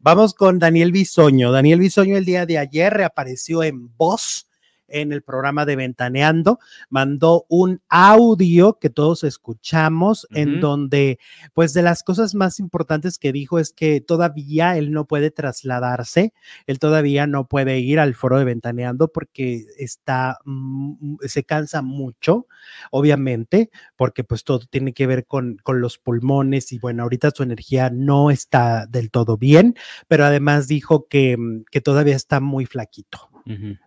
Vamos con Daniel Bisoño. Daniel Bisoño el día de ayer reapareció en Voz en el programa de Ventaneando, mandó un audio que todos escuchamos en donde, pues de las cosas más importantes que dijo es que todavía él no puede trasladarse, él todavía no puede ir al foro de Ventaneando porque está, mm, se cansa mucho, obviamente, porque pues todo tiene que ver con, con los pulmones y bueno, ahorita su energía no está del todo bien, pero además dijo que, mm, que todavía está muy flaquito,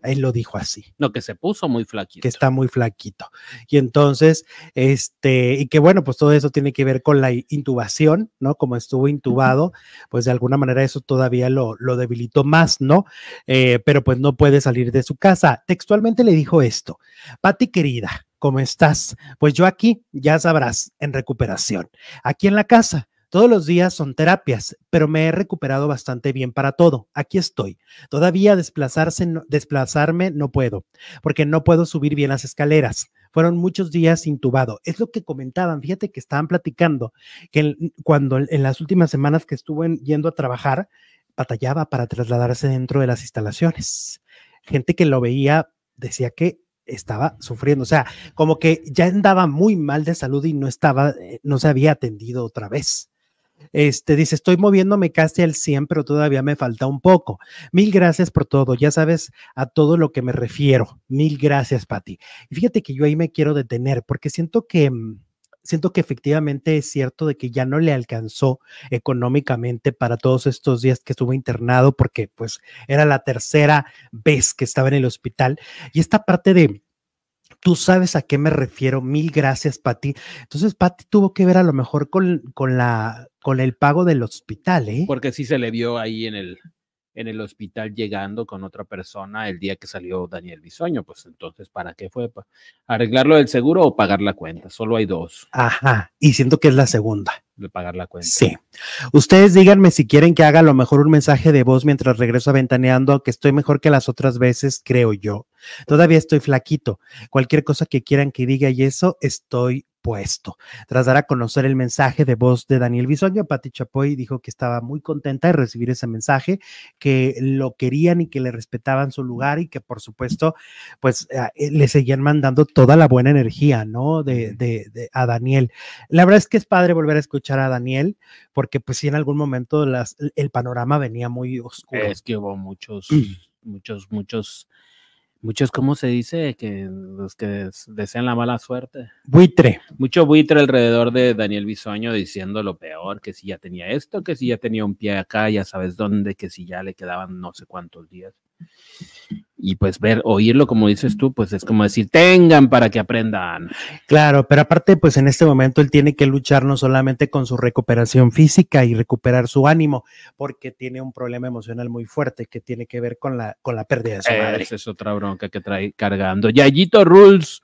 él lo dijo así. No, que se puso muy flaquito. Que está muy flaquito. Y entonces, este, y que bueno, pues todo eso tiene que ver con la intubación, ¿no? Como estuvo intubado, pues de alguna manera eso todavía lo, debilitó más, ¿no? Eh, pero pues no puede salir de su casa. Textualmente le dijo esto, Pati querida, ¿cómo estás? Pues yo aquí, ya sabrás, en recuperación, aquí en la casa todos los días son terapias, pero me he recuperado bastante bien para todo. Aquí estoy. Todavía desplazarse, desplazarme no puedo, porque no puedo subir bien las escaleras. Fueron muchos días intubado. Es lo que comentaban. Fíjate que estaban platicando que cuando en las últimas semanas que estuve yendo a trabajar, batallaba para trasladarse dentro de las instalaciones. Gente que lo veía decía que estaba sufriendo, o sea, como que ya andaba muy mal de salud y no estaba, eh, no se había atendido otra vez. Este dice, estoy moviéndome casi al 100, pero todavía me falta un poco. Mil gracias por todo. Ya sabes a todo lo que me refiero. Mil gracias, Patti. Y fíjate que yo ahí me quiero detener porque siento que mm, siento que efectivamente es cierto de que ya no le alcanzó económicamente para todos estos días que estuvo internado porque pues era la tercera vez que estaba en el hospital y esta parte de Tú sabes a qué me refiero. Mil gracias, Pati. Entonces, Pati tuvo que ver a lo mejor con, con la, con el pago del hospital, ¿eh? Porque sí se le vio ahí en el, en el hospital llegando con otra persona el día que salió Daniel Bisoño. Pues entonces, ¿para qué fue? ¿Para ¿Arreglarlo del seguro o pagar la cuenta? Solo hay dos. Ajá, y siento que es la segunda. De pagar la cuenta. Sí. Ustedes díganme si quieren que haga a lo mejor un mensaje de voz mientras regreso a Ventaneando, que estoy mejor que las otras veces, creo yo. Todavía estoy flaquito. Cualquier cosa que quieran que diga y eso, estoy puesto. Tras dar a conocer el mensaje de voz de Daniel Bisoño, Pati Chapoy dijo que estaba muy contenta de recibir ese mensaje, que lo querían y que le respetaban su lugar y que por supuesto, pues ah, eh, le seguían mandando toda la buena energía, ¿no? De, a Daniel. La verdad es que es padre volver a escuchar a Daniel, porque pues sí, en algún momento el panorama venía muy oscuro. Es que hubo muchos, muchos, muchos Muchos, ¿cómo se dice? Que los que desean la mala suerte. Buitre. Mucho buitre alrededor de Daniel Bisoño diciendo lo peor, que si ya tenía esto, que si ya tenía un pie acá, ya sabes dónde, que si ya le quedaban no sé cuántos días. Y pues ver, oírlo como dices tú, pues es como decir, tengan para que aprendan. Claro, pero aparte, pues en este momento él tiene que luchar no solamente con su recuperación física y recuperar su ánimo, porque tiene un problema emocional muy fuerte que tiene que ver con la, con la pérdida de su madre. Esa es otra bronca que trae cargando. Yayito Rules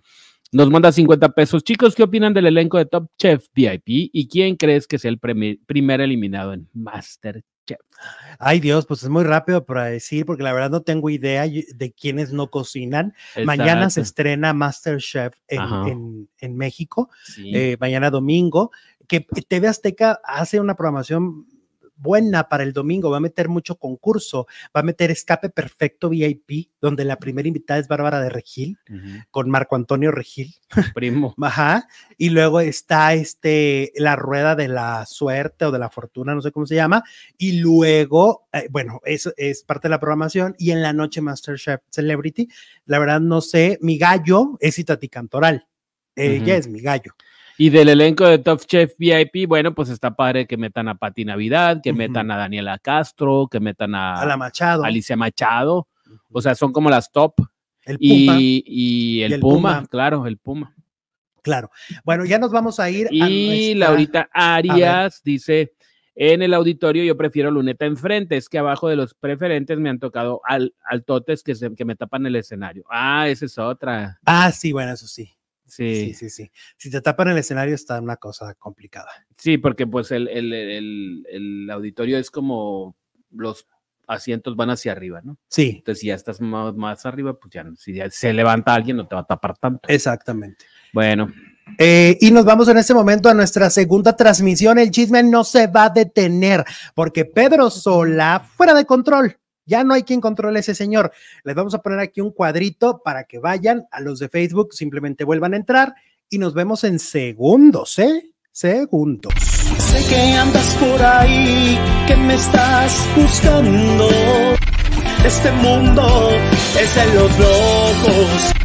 nos manda 50 pesos. Chicos, ¿qué opinan del elenco de Top Chef VIP? ¿Y quién crees que sea el primer eliminado en Master Ay Dios, pues es muy rápido para decir, porque la verdad no tengo idea de quienes no cocinan. Mañana se estrena MasterChef en, en, México, eh, mañana domingo, que TV Azteca hace una programación buena para el domingo. Va a meter mucho concurso, va a meter escape perfecto VIP, donde la primera invitada es Bárbara de Regil, con Marco Antonio Regil. Primo. Ajá. Y luego está este, la rueda de la suerte o de la fortuna, no sé cómo se llama. Y luego, eh, bueno, eso es parte de la programación. Y en la noche Masterchef Celebrity, la verdad no sé, mi gallo es Itati Cantoral. Ella es mi gallo. Y del elenco de Top Chef VIP, bueno, pues está padre que metan a Pati Navidad, que metan a Daniela Castro, que metan a, Alicia Machado. O sea, son como las top. Y, el, Puma, claro, el Puma. Claro. Bueno, ya nos vamos a ir. Y a Laurita Arias dice, en el auditorio yo prefiero luneta enfrente, es que abajo de los preferentes me han tocado al, al totes que, que me tapan el escenario. Ah, esa es otra. Ah, sí, bueno, eso sí. Sí. sí. sí, Si te tapan el escenario está una cosa complicada. Sí, porque pues el, auditorio es como los asientos van hacia arriba, ¿no? Sí. Entonces, si ya estás más, más arriba, pues ya, si se levanta alguien, no te va a tapar tanto. Exactamente. Bueno. Eh, y nos vamos en este momento a nuestra segunda transmisión. El chisme no se va a detener porque Pedro Sola, fuera de control. Ya no hay quien controle a ese señor. Les vamos a poner aquí un cuadrito para que vayan a los de Facebook, simplemente vuelvan a entrar y nos vemos en segundos, ¿eh? Segundos. Sé que andas por ahí, que me estás buscando. Este mundo es de los